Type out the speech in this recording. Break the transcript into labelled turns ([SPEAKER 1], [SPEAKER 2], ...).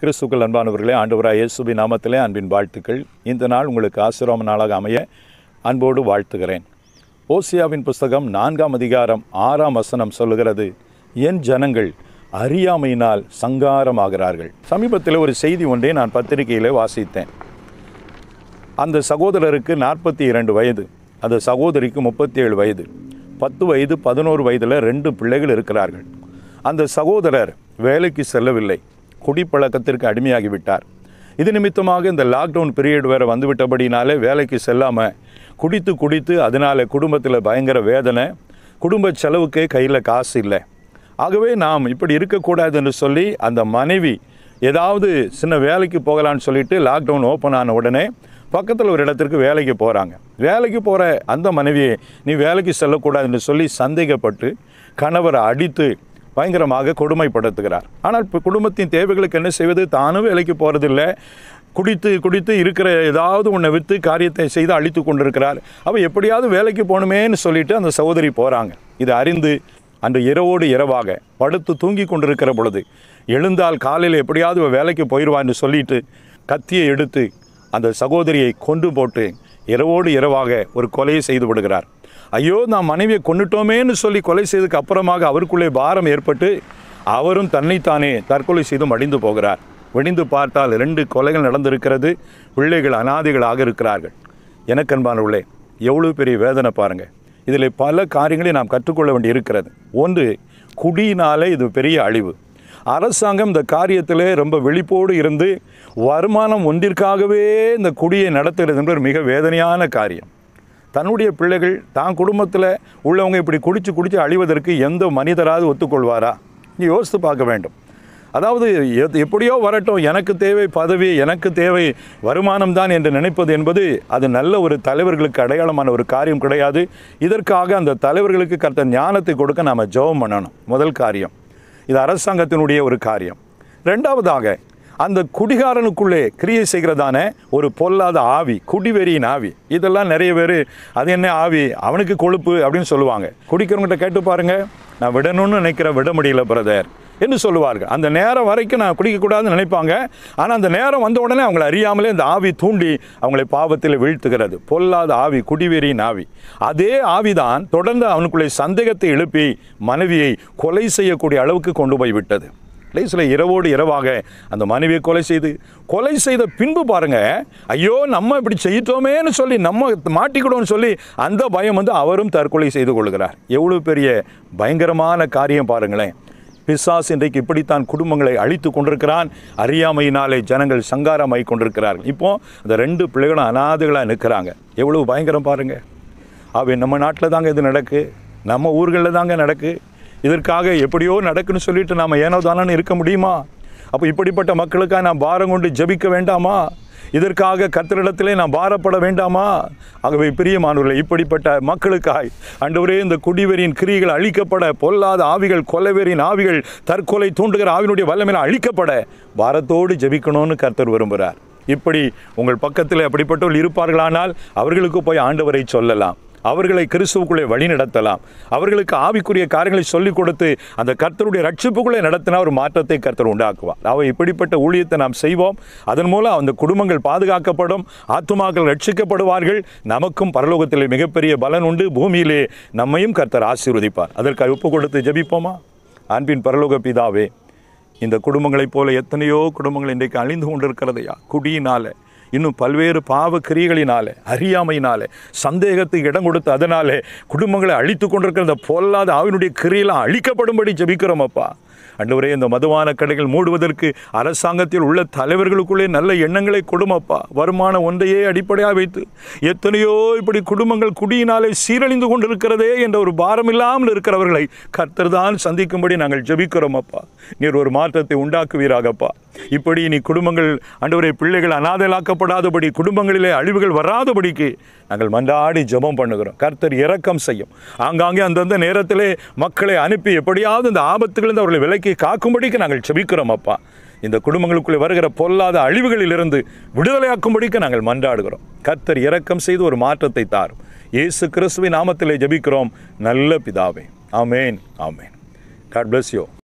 [SPEAKER 1] கிறிஸ்துக்கள் அன்பானவர்களே ஆண்டவராக இயேசுபி நாமத்திலே அன்பின் வாழ்த்துக்கள் இந்த நாள் உங்களுக்கு ஆசிரம நாளாக அமைய அன்போடு வாழ்த்துகிறேன் ஓசியாவின் புஸ்தகம் நான்காம் அதிகாரம் ஆறாம் வசனம் சொல்லுகிறது என் ஜனங்கள் அறியாமையினால் சங்காரமாகிறார்கள் சமீபத்தில் ஒரு செய்தி ஒன்றை நான் பத்திரிகையில் வாசித்தேன் அந்த சகோதரருக்கு நாற்பத்தி இரண்டு வயது அந்த சகோதரிக்கு முப்பத்தி ஏழு வயது பத்து வயது பதினோரு வயதில் ரெண்டு பிள்ளைகள் இருக்கிறார்கள் அந்த சகோதரர் வேலைக்கு செல்லவில்லை குடிப்பழக்கத்திற்கு அடிமையாகிவிட்டார் இது நிமித்தமாக இந்த லாக்டவுன் பீரியட் வேறு வந்துவிட்டபடினாலே வேலைக்கு செல்லாமல் குடித்து குடித்து அதனால் குடும்பத்தில் பயங்கர வேதனை குடும்ப செலவுக்கே கையில் காசு இல்லை ஆகவே நாம் இப்படி இருக்கக்கூடாதுன்னு சொல்லி அந்த மனைவி ஏதாவது சின்ன வேலைக்கு போகலான்னு சொல்லிட்டு லாக்டவுன் ஓப்பன் ஆன உடனே பக்கத்தில் ஒரு இடத்திற்கு வேலைக்கு போகிறாங்க வேலைக்கு போகிற அந்த மனைவியை நீ வேலைக்கு செல்லக்கூடாதுன்னு சொல்லி சந்தேகப்பட்டு கணவரை அடித்து பயங்கரமாக கொடுமைப்படுத்துகிறார் ஆனால் இப்போ குடும்பத்தின் தேவைகளுக்கு என்ன செய்வது தானும் வேலைக்கு போகிறதில்லை குடித்து குடித்து இருக்கிற ஏதாவது ஒன்றை விற்று காரியத்தை செய்து அழித்து கொண்டிருக்கிறார் அவள் எப்படியாவது வேலைக்கு போகணுமேன்னு சொல்லிட்டு அந்த சகோதரி போகிறாங்க இது அறிந்து அன்று இரவோடு இரவாக படுத்து தூங்கி கொண்டிருக்கிற பொழுது எழுந்தால் காலையில் எப்படியாவது வேலைக்கு போயிடுவான்னு சொல்லிட்டு கத்தியை எடுத்து அந்த சகோதரியை கொண்டு போட்டு இரவோடு இரவாக ஒரு கொலையை செய்து விடுகிறார் ஐயோ நான் மனைவியை கொண்டுட்டோமேன்னு சொல்லி கொலை செய்ததுக்கு அப்புறமாக அவருக்குள்ளே பாரம் ஏற்பட்டு அவரும் தன்னைத்தானே தற்கொலை செய்தும் அடிந்து போகிறார் வெடிந்து பார்த்தால் ரெண்டு கொலைகள் நடந்திருக்கிறது பிள்ளைகள் அனாதைகளாக இருக்கிறார்கள் எனக்கு உள்ளே எவ்வளோ பெரிய வேதனை பாருங்கள் இதில் பல காரியங்களை நாம் கற்றுக்கொள்ள வேண்டி இருக்கிறது ஒன்று குடியினாலே இது பெரிய அழிவு அரசாங்கம் இந்த காரியத்தில் ரொம்ப வெளிப்போடு இருந்து வருமானம் ஒன்றிற்காகவே இந்த குடியை நடத்துகிறது என்பது மிக வேதனையான காரியம் தன்னுடைய பிள்ளைகள் தான் குடும்பத்தில் உள்ளவங்க இப்படி குடித்து குடித்து அழிவதற்கு எந்த மனிதராவது ஒத்துக்கொள்வாரா நீ யோசித்து பார்க்க வேண்டும் அதாவது எப்படியோ வரட்டும் எனக்கு தேவை பதவி எனக்கு தேவை வருமானம் தான் என்று நினைப்பது என்பது அது நல்ல ஒரு தலைவர்களுக்கு அடையாளமான ஒரு காரியம் கிடையாது இதற்காக அந்த தலைவர்களுக்கு கருத்த ஞானத்தை கொடுக்க நாம் ஜெபம் பண்ணணும் முதல் காரியம் இது அரசாங்கத்தினுடைய ஒரு காரியம் ரெண்டாவதாக அந்த குடிகாரனுக்குள்ளே கிரியை செய்கிறதான ஒரு பொல்லாத ஆவி குடிவெறியின் ஆவி இதெல்லாம் நிறைய பேர் அது என்ன ஆவி அவனுக்கு கொழுப்பு அப்படின்னு சொல்லுவாங்க குடிக்கிறவங்ககிட்ட கேட்டு பாருங்கள் நான் விடணும்னு நினைக்கிறேன் விட முடியல பிரதர் என்று சொல்லுவார்கள் அந்த நேரம் வரைக்கும் நான் குடிக்கக்கூடாதுன்னு நினைப்பாங்க ஆனால் அந்த நேரம் வந்த உடனே அவங்களை அறியாமலே அந்த ஆவி தூண்டி அவங்களை பாவத்தில் வீழ்த்துகிறது பொல்லாத ஆவி குடிவெறியின் ஆவி அதே ஆவிதான் தொடர்ந்து அவனுக்குள்ளே சந்தேகத்தை எழுப்பி மனைவியை கொலை செய்யக்கூடிய அளவுக்கு கொண்டு போய் விட்டது பிளேஸில் இரவோடு இரவாக அந்த மனைவியை கொலை செய்து கொலை செய்த பின்பு பாருங்கள் ஐயோ நம்ம இப்படி செய்யிட்டோமேனு சொல்லி நம்ம மாட்டிக்கிடோம்னு சொல்லி அந்த பயம் வந்து அவரும் தற்கொலை செய்து கொள்கிறார் எவ்வளோ பெரிய பயங்கரமான காரியம் பாருங்களேன் பிசாஸ் இன்றைக்கு இப்படித்தான் குடும்பங்களை அழித்து கொண்டிருக்கிறான் அறியாமையினாலே ஜனங்கள் சங்காரமாய் கொண்டிருக்கிறார்கள் இப்போ அந்த ரெண்டு பிள்ளைகளும் அனாதைகளாக நிற்கிறாங்க எவ்வளவு பயங்கரம் பாருங்கள் அவை நம்ம நாட்டில் தாங்க இது நடக்கு நம்ம ஊர்களில் தாங்க நடக்கு இதற்காக எப்படியோ நடக்குன்னு சொல்லிட்டு நாம் ஏனோ தானோன்னு இருக்க முடியுமா அப்போ இப்படிப்பட்ட மக்களுக்காக நான் பாரம் கொண்டு ஜபிக்க வேண்டாமா இதற்காக கத்திரிடத்திலே நான் பாரப்பட வேண்டாமா ஆகவே பிரியமானவர்களே இப்படிப்பட்ட மக்களுக்காய் அண்டவரே இந்த குடிவெறியின் கிரிகள் அழிக்கப்பட பொல்லாத ஆவிகள் கொலைவெறியின் ஆவிகள் தற்கொலை தூண்டுகிற ஆவினுடைய வல்லமையில் அழிக்கப்பட பாரத்தோடு ஜபிக்கணும்னு கர்த்தர் விரும்புகிறார் இப்படி உங்கள் பக்கத்தில் அப்படிப்பட்டவர்கள் இருப்பார்களானால் அவர்களுக்கு போய் ஆண்டவரை சொல்லலாம் அவர்களை கிறிஸ்துவுக்குள்ளே வழி நடத்தலாம் அவர்களுக்கு ஆவிக்குரிய காரியங்களை சொல்லிக் கொடுத்து அந்த கர்த்தருடைய ரட்சிப்புக்குள்ளே நடத்தினா ஒரு மாற்றத்தை கர்த்தர் உண்டாக்குவார் அவை இப்படிப்பட்ட ஊழியத்தை நாம் செய்வோம் அதன் மூலம் அந்த குடும்பங்கள் பாதுகாக்கப்படும் ஆத்துமாக்கள் ரட்சிக்கப்படுவார்கள் நமக்கும் பரலோகத்தில் மிகப்பெரிய பலன் உண்டு பூமியிலே நம்மையும் கர்த்தர் ஆசீர்வதிப்பார் அதற்கு ஒப்பு கொடுத்து ஜபிப்போமா அன்பின் பரலோக பிதாவே இந்த குடும்பங்களைப் போல எத்தனையோ குடும்பங்கள் இன்றைக்கு அழிந்து கொண்டிருக்கிறதையா குடியினால் இன்னும் பல்வேறு பாவ கிரியைகளினாலே அறியாமையினாலே சந்தேகத்துக்கு இடம் கொடுத்து அதனாலே குடும்பங்களை அழித்து கொண்டிருக்கிற இந்த பொல்லாத ஆவினுடைய கிரியெல்லாம் அழிக்கப்படும்படி ஜபிக்கிறோம் அப்பா அன்றுவரே இந்த மதுவான கடைகள் மூடுவதற்கு அரசாங்கத்தில் உள்ள தலைவர்களுக்குள்ளே நல்ல எண்ணங்களை கொடுமப்பா வருமான ஒன்றையே அடிப்படையாக வைத்து எத்தனையோ இப்படி குடும்பங்கள் குடியினாலே சீரழிந்து கொண்டிருக்கிறதே என்ற ஒரு பாரம் இல்லாமல் இருக்கிறவர்களை கர்த்தர் தான் சந்திக்கும்படி நாங்கள் ஜபிக்கிறோம் அப்பா நீர் ஒரு மாற்றத்தை உண்டாக்குவீராகப்பா இப்படி நீ குடும்பங்கள் அண்டு பிள்ளைகள் அனாதலாக்கப்படாதபடி குடும்பங்களிலே அழிவுகள் வராதபடிக்கு நாங்கள் மன்றாடி ஜபம் பண்ணுகிறோம் கர்த்தர் இரக்கம் செய்யும் ஆங்காங்கே அந்தந்த நேரத்திலே மக்களை அனுப்பி எப்படியாவது இந்த ஆபத்துகளிலிருந்து அவர்களை விலக்கி காக்கும்படிக்கு நாங்கள் செபிக்கிறோம் அப்பா இந்த குடும்பங்களுக்குள்ளே வருகிற பொல்லாத அழிவுகளிலிருந்து விடுதலையாக்கும்படிக்கு நாங்கள் மன்றாடுகிறோம் கர்த்தர் இரக்கம் செய்து ஒரு மாற்றத்தை தாரும் இயேசு கிறிஸ்துவின் நாமத்திலே ஜபிக்கிறோம் நல்ல பிதாவே ஆமேன் ஆமேன் காட் பிளஸ் யூ